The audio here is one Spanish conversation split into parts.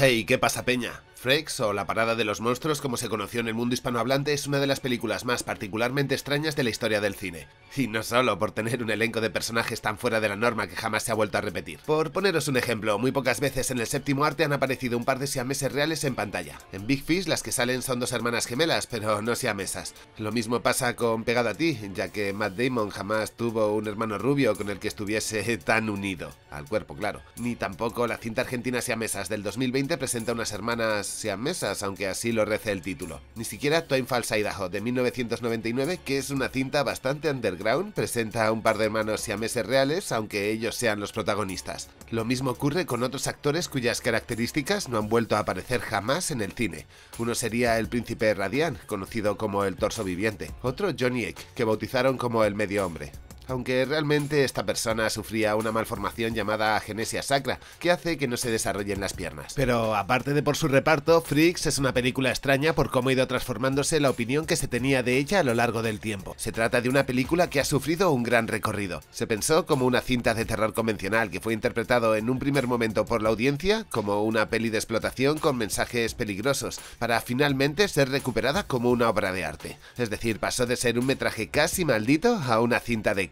Hey, ¿qué pasa, Peña? Freaks o La Parada de los Monstruos como se conoció en el mundo hispanohablante es una de las películas más particularmente extrañas de la historia del cine. Y no solo por tener un elenco de personajes tan fuera de la norma que jamás se ha vuelto a repetir. Por poneros un ejemplo, muy pocas veces en el séptimo arte han aparecido un par de siameses reales en pantalla. En Big Fish las que salen son dos hermanas gemelas, pero no siamesas. Lo mismo pasa con Pegada a ti, ya que Matt Damon jamás tuvo un hermano rubio con el que estuviese tan unido. Al cuerpo, claro. Ni tampoco la cinta argentina siamesas del 2020 presenta unas hermanas mesas, aunque así lo rece el título. Ni siquiera False Idaho de 1999, que es una cinta bastante underground, presenta a un par de hermanos siameses reales, aunque ellos sean los protagonistas. Lo mismo ocurre con otros actores cuyas características no han vuelto a aparecer jamás en el cine. Uno sería el príncipe Radian, conocido como el torso viviente, otro Johnny Eck, que bautizaron como el medio hombre, aunque realmente esta persona sufría una malformación llamada genesia sacra, que hace que no se desarrollen las piernas. Pero aparte de por su reparto, Freaks es una película extraña por cómo ha ido transformándose la opinión que se tenía de ella a lo largo del tiempo. Se trata de una película que ha sufrido un gran recorrido. Se pensó como una cinta de terror convencional que fue interpretado en un primer momento por la audiencia como una peli de explotación con mensajes peligrosos, para finalmente ser recuperada como una obra de arte. Es decir, pasó de ser un metraje casi maldito a una cinta de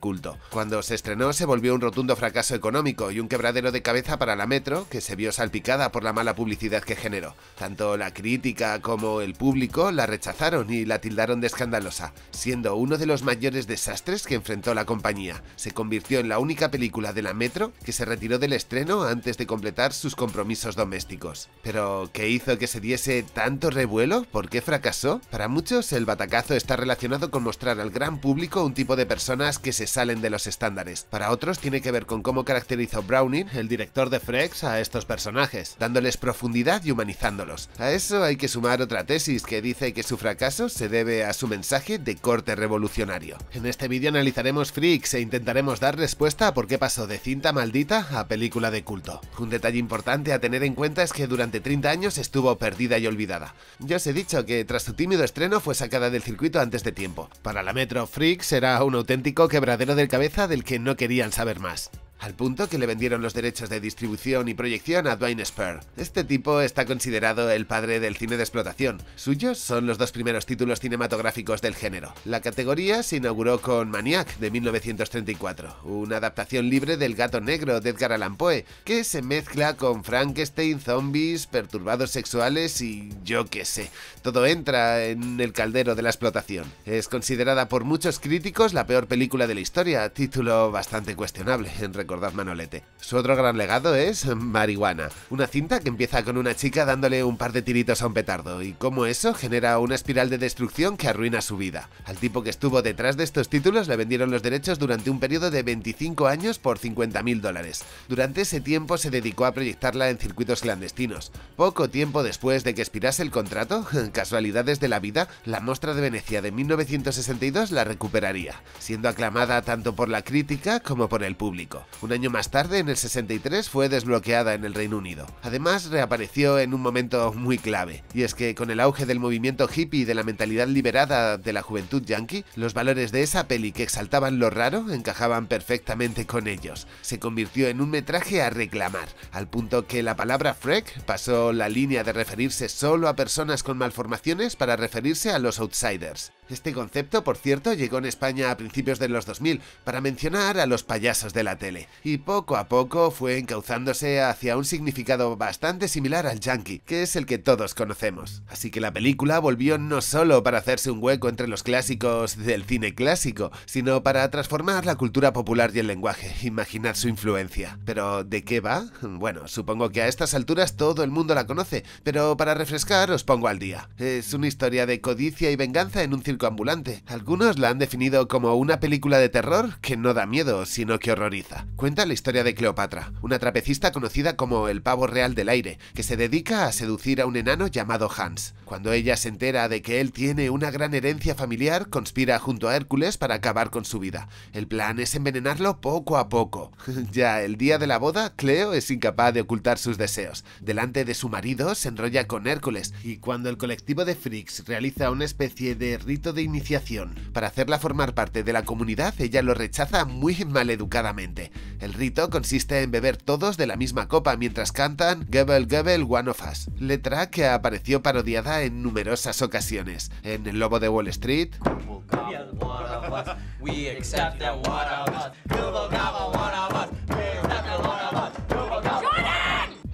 cuando se estrenó se volvió un rotundo fracaso económico y un quebradero de cabeza para la Metro que se vio salpicada por la mala publicidad que generó. Tanto la crítica como el público la rechazaron y la tildaron de escandalosa, siendo uno de los mayores desastres que enfrentó la compañía. Se convirtió en la única película de la Metro que se retiró del estreno antes de completar sus compromisos domésticos. Pero, ¿qué hizo que se diese tanto revuelo? ¿Por qué fracasó? Para muchos, el batacazo está relacionado con mostrar al gran público un tipo de personas que se salen de los estándares. Para otros tiene que ver con cómo caracterizó Browning, el director de Frex, a estos personajes, dándoles profundidad y humanizándolos. A eso hay que sumar otra tesis que dice que su fracaso se debe a su mensaje de corte revolucionario. En este vídeo analizaremos Freaks e intentaremos dar respuesta a por qué pasó de cinta maldita a película de culto. Un detalle importante a tener en cuenta es que durante 30 años estuvo perdida y olvidada. Ya os he dicho que tras su tímido estreno fue sacada del circuito antes de tiempo. Para la Metro, Freaks era un auténtico quebradero del cabeza del que no querían saber más al punto que le vendieron los derechos de distribución y proyección a Dwayne Spur. Este tipo está considerado el padre del cine de explotación. Suyos son los dos primeros títulos cinematográficos del género. La categoría se inauguró con Maniac de 1934, una adaptación libre del gato negro de Edgar Allan Poe, que se mezcla con Frankenstein, zombies, perturbados sexuales y yo qué sé. Todo entra en el caldero de la explotación. Es considerada por muchos críticos la peor película de la historia, título bastante cuestionable recordad Manolete. Su otro gran legado es Marihuana, una cinta que empieza con una chica dándole un par de tiritos a un petardo y cómo eso genera una espiral de destrucción que arruina su vida. Al tipo que estuvo detrás de estos títulos le vendieron los derechos durante un periodo de 25 años por 50.000 dólares. Durante ese tiempo se dedicó a proyectarla en circuitos clandestinos. Poco tiempo después de que expirase el contrato, casualidades de la vida, la Mostra de Venecia de 1962 la recuperaría, siendo aclamada tanto por la crítica como por el público. Un año más tarde, en el 63, fue desbloqueada en el Reino Unido. Además, reapareció en un momento muy clave, y es que con el auge del movimiento hippie y de la mentalidad liberada de la juventud yankee, los valores de esa peli que exaltaban lo raro encajaban perfectamente con ellos. Se convirtió en un metraje a reclamar, al punto que la palabra freak pasó la línea de referirse solo a personas con malformaciones para referirse a los outsiders. Este concepto, por cierto, llegó en España a principios de los 2000 para mencionar a los payasos de la tele, y poco a poco fue encauzándose hacia un significado bastante similar al yankee, que es el que todos conocemos. Así que la película volvió no solo para hacerse un hueco entre los clásicos del cine clásico, sino para transformar la cultura popular y el lenguaje. Imaginad su influencia. Pero, ¿de qué va? Bueno, supongo que a estas alturas todo el mundo la conoce, pero para refrescar os pongo al día. Es una historia de codicia y venganza en un ambulante. Algunos la han definido como una película de terror que no da miedo, sino que horroriza. Cuenta la historia de Cleopatra, una trapecista conocida como el pavo real del aire, que se dedica a seducir a un enano llamado Hans. Cuando ella se entera de que él tiene una gran herencia familiar, conspira junto a Hércules para acabar con su vida. El plan es envenenarlo poco a poco. ya el día de la boda, Cleo es incapaz de ocultar sus deseos. Delante de su marido se enrolla con Hércules y cuando el colectivo de freaks realiza una especie de rito de iniciación. Para hacerla formar parte de la comunidad, ella lo rechaza muy maleducadamente. El rito consiste en beber todos de la misma copa mientras cantan Gebel Gebel One of Us, letra que apareció parodiada en numerosas ocasiones. En El Lobo de Wall Street...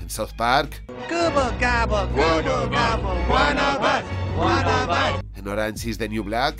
En South Park... Orange is the New Black.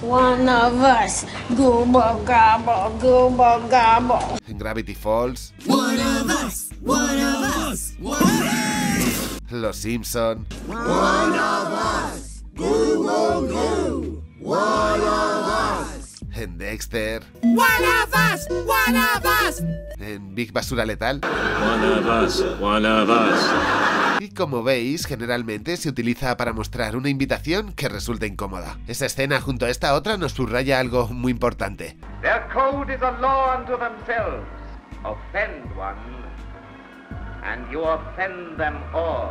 One of us, Go, go, gumbo. En Gravity Falls. One of us, one of us, one of us. Los Simpson. One of us, Goobo Goo, one of us. En Dexter. One of us, one of us. En Big Basura Letal. One of us, one of us y, como veis, generalmente se utiliza para mostrar una invitación que resulta incómoda. Esa escena junto a esta otra nos subraya algo muy importante. Offend one, and you offend them all.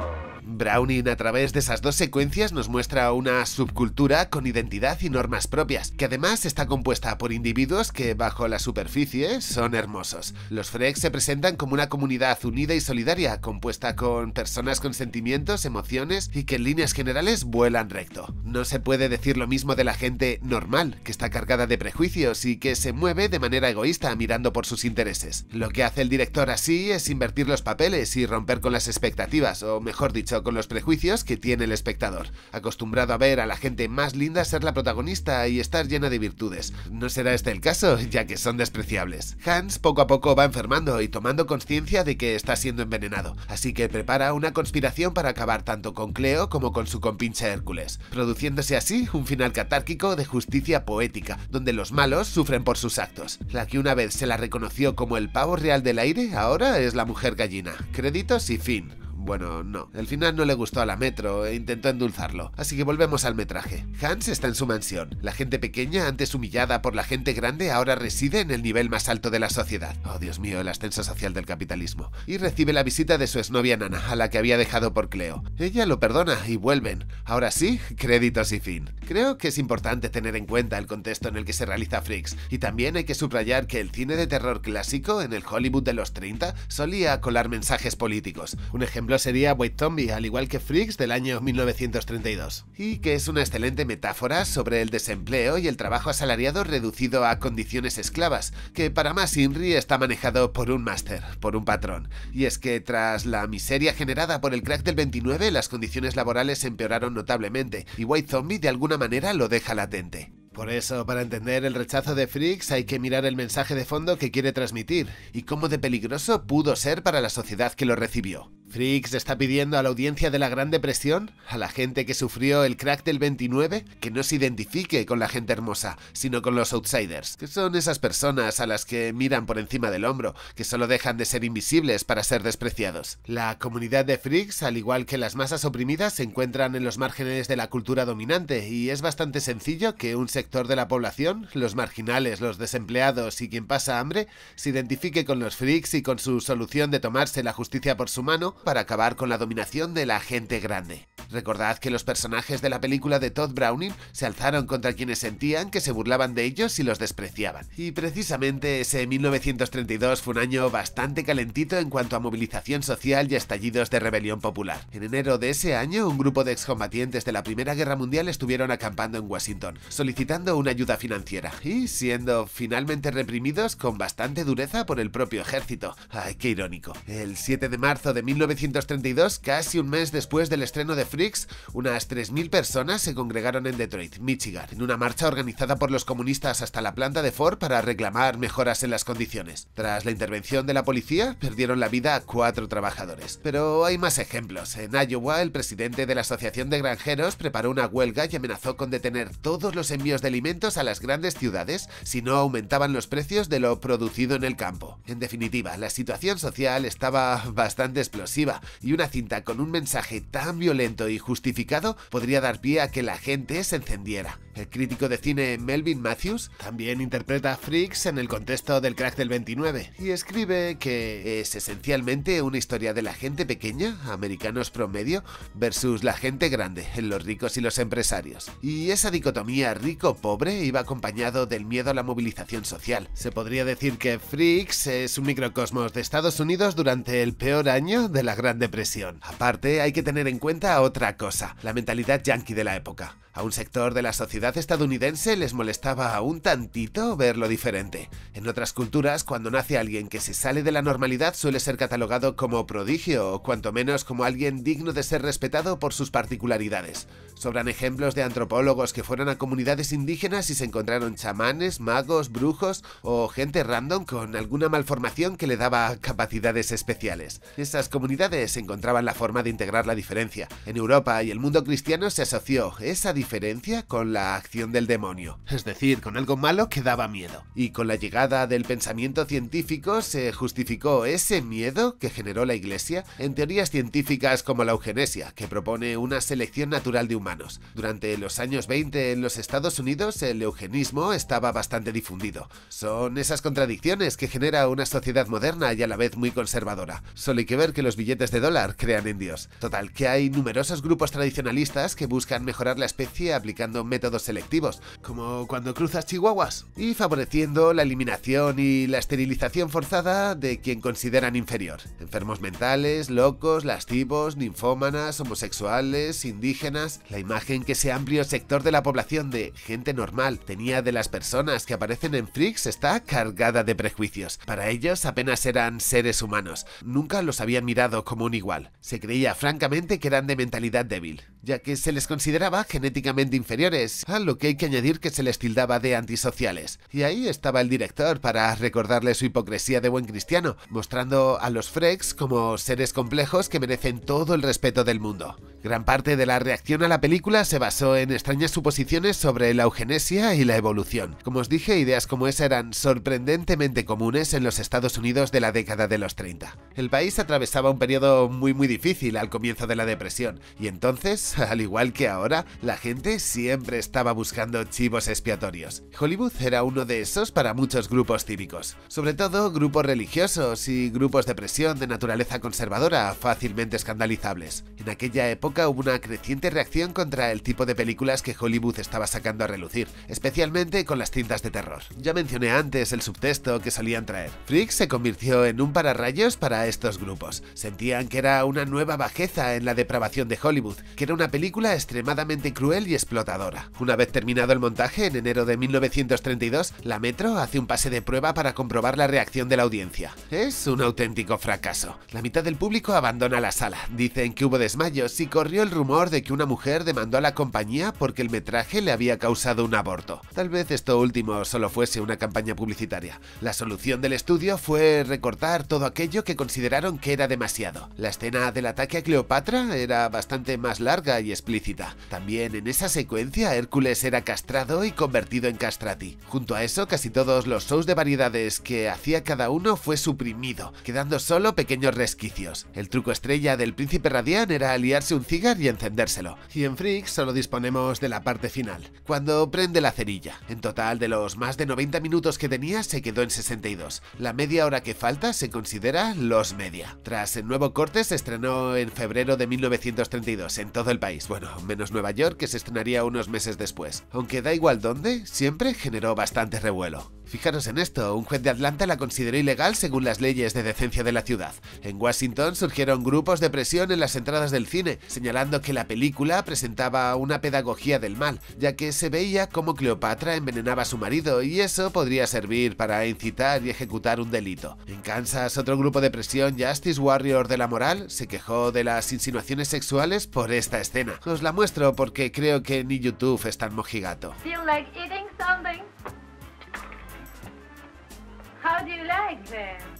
Browning a través de esas dos secuencias nos muestra una subcultura con identidad y normas propias, que además está compuesta por individuos que bajo la superficie son hermosos. Los Frex se presentan como una comunidad unida y solidaria, compuesta con personas con sentimientos, emociones y que en líneas generales vuelan recto. No se puede decir lo mismo de la gente normal, que está cargada de prejuicios y que se mueve de manera egoísta mirando por sus intereses. Lo que hace el director así es invertir los papeles y romper con las expectativas, o mejor dicho, con los prejuicios que tiene el espectador, acostumbrado a ver a la gente más linda ser la protagonista y estar llena de virtudes. No será este el caso, ya que son despreciables. Hans poco a poco va enfermando y tomando conciencia de que está siendo envenenado, así que prepara una conspiración para acabar tanto con Cleo como con su compinche Hércules, produciéndose así un final catárquico de justicia poética, donde los malos sufren por sus actos. La que una vez se la reconoció como el pavo real del aire, ahora es la mujer gallina. Créditos y fin. Bueno, no. El final no le gustó a la Metro e intentó endulzarlo. Así que volvemos al metraje. Hans está en su mansión. La gente pequeña, antes humillada por la gente grande, ahora reside en el nivel más alto de la sociedad. Oh, Dios mío, el ascenso social del capitalismo. Y recibe la visita de su exnovia Nana, a la que había dejado por Cleo. Ella lo perdona y vuelven. Ahora sí, créditos y fin. Creo que es importante tener en cuenta el contexto en el que se realiza Freaks, y también hay que subrayar que el cine de terror clásico en el Hollywood de los 30 solía colar mensajes políticos. Un ejemplo sería White Zombie, al igual que Freaks del año 1932, y que es una excelente metáfora sobre el desempleo y el trabajo asalariado reducido a condiciones esclavas, que para más Inri está manejado por un máster, por un patrón. Y es que tras la miseria generada por el crack del 29, las condiciones laborales empeoraron notablemente, y White Zombie de alguna manera lo deja latente. Por eso, para entender el rechazo de Freaks hay que mirar el mensaje de fondo que quiere transmitir y cómo de peligroso pudo ser para la sociedad que lo recibió. Freaks está pidiendo a la audiencia de la Gran Depresión, a la gente que sufrió el crack del 29, que no se identifique con la gente hermosa, sino con los outsiders, que son esas personas a las que miran por encima del hombro, que solo dejan de ser invisibles para ser despreciados. La comunidad de Freaks, al igual que las masas oprimidas, se encuentran en los márgenes de la cultura dominante y es bastante sencillo que un sector de la población, los marginales, los desempleados y quien pasa hambre, se identifique con los freaks y con su solución de tomarse la justicia por su mano para acabar con la dominación de la gente grande. Recordad que los personajes de la película de Todd Browning se alzaron contra quienes sentían que se burlaban de ellos y los despreciaban. Y precisamente ese 1932 fue un año bastante calentito en cuanto a movilización social y estallidos de rebelión popular. En enero de ese año, un grupo de excombatientes de la Primera Guerra Mundial estuvieron acampando en Washington, solicitando dando una ayuda financiera y siendo finalmente reprimidos con bastante dureza por el propio ejército. ¡Ay, qué irónico! El 7 de marzo de 1932, casi un mes después del estreno de Freaks, unas 3.000 personas se congregaron en Detroit, Michigan, en una marcha organizada por los comunistas hasta la planta de Ford para reclamar mejoras en las condiciones. Tras la intervención de la policía, perdieron la vida a cuatro trabajadores. Pero hay más ejemplos. En Iowa, el presidente de la Asociación de Granjeros preparó una huelga y amenazó con detener todos los envíos de alimentos a las grandes ciudades si no aumentaban los precios de lo producido en el campo. En definitiva, la situación social estaba bastante explosiva y una cinta con un mensaje tan violento y justificado podría dar pie a que la gente se encendiera. El crítico de cine Melvin Matthews también interpreta a Freaks en el contexto del crack del 29 y escribe que es esencialmente una historia de la gente pequeña, americanos promedio, versus la gente grande, los ricos y los empresarios. Y esa dicotomía rico pobre iba acompañado del miedo a la movilización social. Se podría decir que Freaks es un microcosmos de Estados Unidos durante el peor año de la Gran Depresión. Aparte, hay que tener en cuenta otra cosa, la mentalidad yankee de la época. A un sector de la sociedad estadounidense les molestaba un tantito verlo diferente. En otras culturas, cuando nace alguien que se sale de la normalidad suele ser catalogado como prodigio o cuanto menos como alguien digno de ser respetado por sus particularidades. Sobran ejemplos de antropólogos que fueron a comunidades indígenas y se encontraron chamanes, magos, brujos o gente random con alguna malformación que le daba capacidades especiales. Esas comunidades encontraban la forma de integrar la diferencia. En Europa y el mundo cristiano se asoció esa diferencia diferencia con la acción del demonio, es decir, con algo malo que daba miedo. Y con la llegada del pensamiento científico se justificó ese miedo que generó la Iglesia en teorías científicas como la eugenesia, que propone una selección natural de humanos. Durante los años 20 en los Estados Unidos el eugenismo estaba bastante difundido. Son esas contradicciones que genera una sociedad moderna y a la vez muy conservadora. Solo hay que ver que los billetes de dólar crean en Dios. Total, que hay numerosos grupos tradicionalistas que buscan mejorar la especie aplicando métodos selectivos, como cuando cruzas chihuahuas, y favoreciendo la eliminación y la esterilización forzada de quien consideran inferior. Enfermos mentales, locos, lascivos, ninfómanas, homosexuales, indígenas, la imagen que ese amplio sector de la población de gente normal tenía de las personas que aparecen en Freaks está cargada de prejuicios. Para ellos apenas eran seres humanos, nunca los habían mirado como un igual. Se creía francamente que eran de mentalidad débil, ya que se les consideraba genéticamente inferiores, a lo que hay que añadir que se les tildaba de antisociales. Y ahí estaba el director para recordarle su hipocresía de buen cristiano, mostrando a los Frex como seres complejos que merecen todo el respeto del mundo. Gran parte de la reacción a la película se basó en extrañas suposiciones sobre la eugenesia y la evolución. Como os dije, ideas como esa eran sorprendentemente comunes en los Estados Unidos de la década de los 30. El país atravesaba un periodo muy muy difícil al comienzo de la depresión, y entonces, al igual que ahora, la gente siempre estaba buscando chivos expiatorios. Hollywood era uno de esos para muchos grupos cívicos, sobre todo grupos religiosos y grupos de presión de naturaleza conservadora fácilmente escandalizables. En aquella época hubo una creciente reacción contra el tipo de películas que Hollywood estaba sacando a relucir, especialmente con las cintas de terror. Ya mencioné antes el subtexto que solían traer. Freak se convirtió en un pararrayos para estos grupos. Sentían que era una nueva bajeza en la depravación de Hollywood, que era una película extremadamente cruel y explotadora. Una vez terminado el montaje, en enero de 1932, la Metro hace un pase de prueba para comprobar la reacción de la audiencia. Es un auténtico fracaso. La mitad del público abandona la sala. Dicen que hubo desmayos y corrió el rumor de que una mujer demandó a la compañía porque el metraje le había causado un aborto. Tal vez esto último solo fuese una campaña publicitaria. La solución del estudio fue recortar todo aquello que consideraron que era demasiado. La escena del ataque a Cleopatra era bastante más larga y explícita. También en esa secuencia, Hércules era castrado y convertido en castrati. Junto a eso, casi todos los shows de variedades que hacía cada uno fue suprimido, quedando solo pequeños resquicios. El truco estrella del príncipe Radian era aliarse un cigar y encendérselo. Y en Freak solo disponemos de la parte final, cuando prende la cerilla. En total, de los más de 90 minutos que tenía, se quedó en 62. La media hora que falta se considera los media. Tras el nuevo corte, se estrenó en febrero de 1932 en todo el país. Bueno, menos Nueva York, que se estrenaría unos meses después, aunque da igual dónde, siempre generó bastante revuelo. Fijaros en esto, un juez de Atlanta la consideró ilegal según las leyes de decencia de la ciudad. En Washington surgieron grupos de presión en las entradas del cine, señalando que la película presentaba una pedagogía del mal, ya que se veía cómo Cleopatra envenenaba a su marido y eso podría servir para incitar y ejecutar un delito. En Kansas, otro grupo de presión, Justice Warrior de la Moral, se quejó de las insinuaciones sexuales por esta escena. Os la muestro porque creo que ni YouTube es tan mojigato.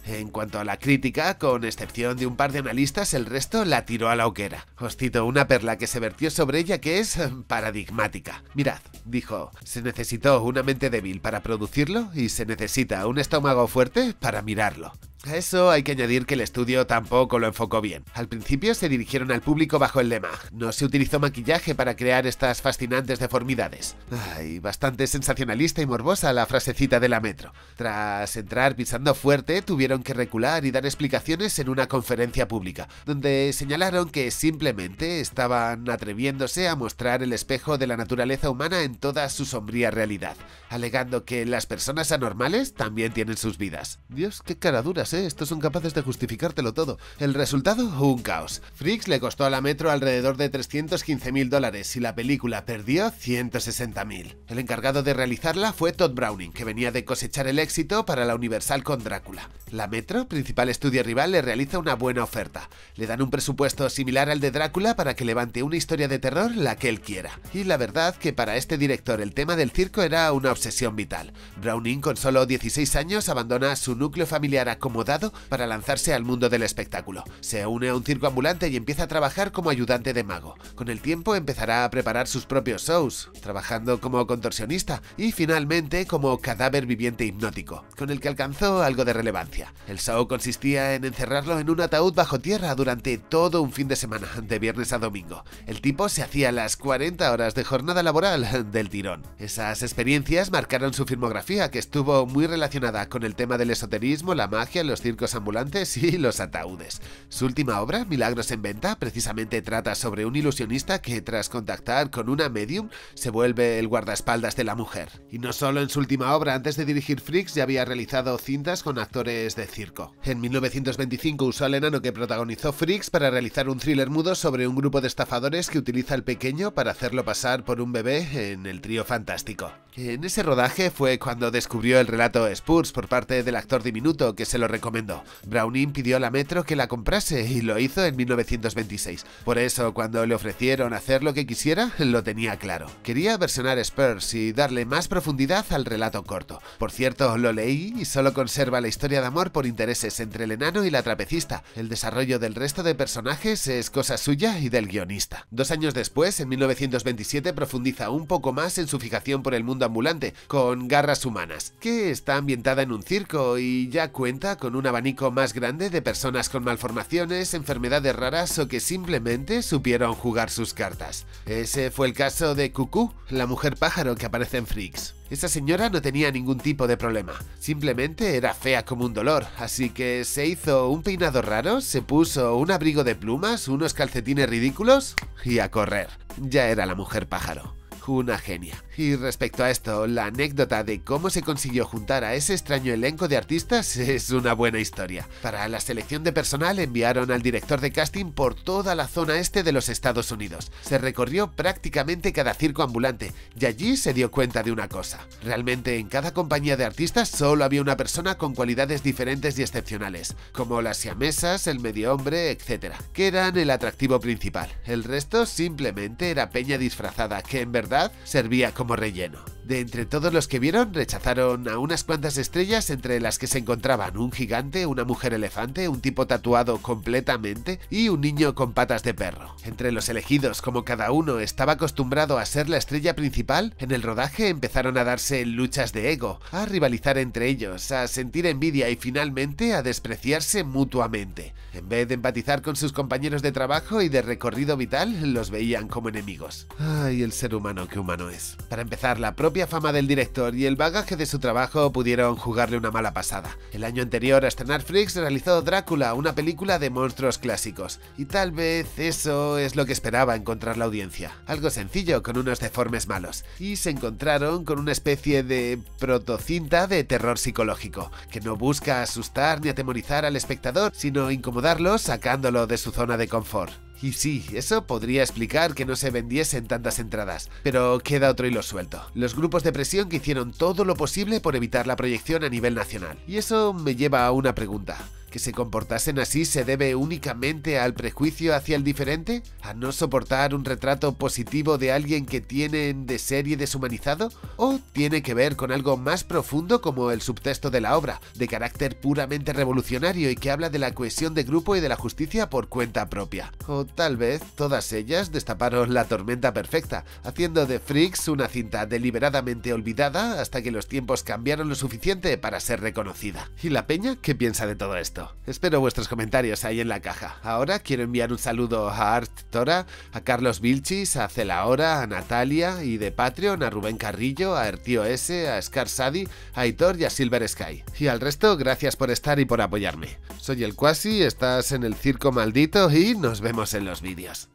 En cuanto a la crítica, con excepción de un par de analistas, el resto la tiró a la hoguera. Os cito una perla que se vertió sobre ella que es em, paradigmática. Mirad, dijo, se necesitó una mente débil para producirlo y se necesita un estómago fuerte para mirarlo. A eso hay que añadir que el estudio tampoco lo enfocó bien. Al principio se dirigieron al público bajo el lema, no se utilizó maquillaje para crear estas fascinantes deformidades. Ay, bastante sensacionalista y morbosa la frasecita de la metro. Tras entrar pisando fuerte, tuvieron que recular y dar explicaciones en una conferencia pública, donde señalaron que simplemente estaban atreviéndose a mostrar el espejo de la naturaleza humana en toda su sombría realidad, alegando que las personas anormales también tienen sus vidas. Dios, qué cara estos son capaces de justificártelo todo. El resultado, un caos. Freaks le costó a la Metro alrededor de 315.000 dólares y la película perdió 160.000. El encargado de realizarla fue Todd Browning, que venía de cosechar el éxito para la Universal con Drácula. La Metro, principal estudio rival, le realiza una buena oferta. Le dan un presupuesto similar al de Drácula para que levante una historia de terror la que él quiera. Y la verdad que para este director el tema del circo era una obsesión vital. Browning, con solo 16 años, abandona su núcleo familiar a acomodado dado para lanzarse al mundo del espectáculo. Se une a un circo ambulante y empieza a trabajar como ayudante de mago. Con el tiempo empezará a preparar sus propios shows, trabajando como contorsionista y finalmente como cadáver viviente hipnótico, con el que alcanzó algo de relevancia. El show consistía en encerrarlo en un ataúd bajo tierra durante todo un fin de semana, de viernes a domingo. El tipo se hacía las 40 horas de jornada laboral del tirón. Esas experiencias marcaron su filmografía, que estuvo muy relacionada con el tema del esoterismo, la magia, los circos ambulantes y los ataúdes. Su última obra, Milagros en Venta, precisamente trata sobre un ilusionista que tras contactar con una medium se vuelve el guardaespaldas de la mujer. Y no solo en su última obra, antes de dirigir Freaks ya había realizado cintas con actores de circo. En 1925 usó al enano que protagonizó Freaks para realizar un thriller mudo sobre un grupo de estafadores que utiliza al pequeño para hacerlo pasar por un bebé en el trío fantástico. En ese rodaje fue cuando descubrió el relato Spurs por parte del actor diminuto que se lo recomendó. Browning pidió a la Metro que la comprase y lo hizo en 1926. Por eso, cuando le ofrecieron hacer lo que quisiera, lo tenía claro. Quería versionar Spurs y darle más profundidad al relato corto. Por cierto, lo leí y solo conserva la historia de amor por intereses entre el enano y la trapecista. El desarrollo del resto de personajes es cosa suya y del guionista. Dos años después, en 1927, profundiza un poco más en su fijación por el mundo ambulante, con garras humanas, que está ambientada en un circo y ya cuenta con un abanico más grande de personas con malformaciones, enfermedades raras o que simplemente supieron jugar sus cartas. Ese fue el caso de Cucú, la mujer pájaro que aparece en Freaks. Esa señora no tenía ningún tipo de problema, simplemente era fea como un dolor, así que se hizo un peinado raro, se puso un abrigo de plumas, unos calcetines ridículos y a correr. Ya era la mujer pájaro una genia. Y respecto a esto, la anécdota de cómo se consiguió juntar a ese extraño elenco de artistas es una buena historia. Para la selección de personal enviaron al director de casting por toda la zona este de los Estados Unidos. Se recorrió prácticamente cada circo ambulante y allí se dio cuenta de una cosa. Realmente en cada compañía de artistas solo había una persona con cualidades diferentes y excepcionales, como las siamesas, el medio hombre, etc., que eran el atractivo principal. El resto simplemente era peña disfrazada que en verdad servía como relleno. De entre todos los que vieron, rechazaron a unas cuantas estrellas entre las que se encontraban un gigante, una mujer elefante, un tipo tatuado completamente y un niño con patas de perro. Entre los elegidos, como cada uno estaba acostumbrado a ser la estrella principal, en el rodaje empezaron a darse luchas de ego, a rivalizar entre ellos, a sentir envidia y finalmente a despreciarse mutuamente. En vez de empatizar con sus compañeros de trabajo y de recorrido vital, los veían como enemigos. Ay, el ser humano que humano es. Para empezar, la propia propia fama del director y el bagaje de su trabajo pudieron jugarle una mala pasada. El año anterior a estrenar realizó Drácula, una película de monstruos clásicos, y tal vez eso es lo que esperaba encontrar la audiencia. Algo sencillo, con unos deformes malos. Y se encontraron con una especie de protocinta de terror psicológico, que no busca asustar ni atemorizar al espectador, sino incomodarlo sacándolo de su zona de confort. Y sí, eso podría explicar que no se vendiesen tantas entradas, pero queda otro hilo suelto. Los grupos de presión que hicieron todo lo posible por evitar la proyección a nivel nacional. Y eso me lleva a una pregunta. ¿Que se comportasen así se debe únicamente al prejuicio hacia el diferente? ¿A no soportar un retrato positivo de alguien que tienen de serie deshumanizado? ¿O tiene que ver con algo más profundo como el subtexto de la obra, de carácter puramente revolucionario y que habla de la cohesión de grupo y de la justicia por cuenta propia? ¿O tal vez todas ellas destaparon la tormenta perfecta, haciendo de Freaks una cinta deliberadamente olvidada hasta que los tiempos cambiaron lo suficiente para ser reconocida? ¿Y la peña qué piensa de todo esto? Espero vuestros comentarios ahí en la caja. Ahora quiero enviar un saludo a Art Tora, a Carlos Vilchis, a Celaora, a Natalia y de Patreon a Rubén Carrillo, a Ertio S, a Scar Sadi, a Itor y a Silver Sky. Y al resto, gracias por estar y por apoyarme. Soy el Quasi, estás en el Circo Maldito y nos vemos en los vídeos.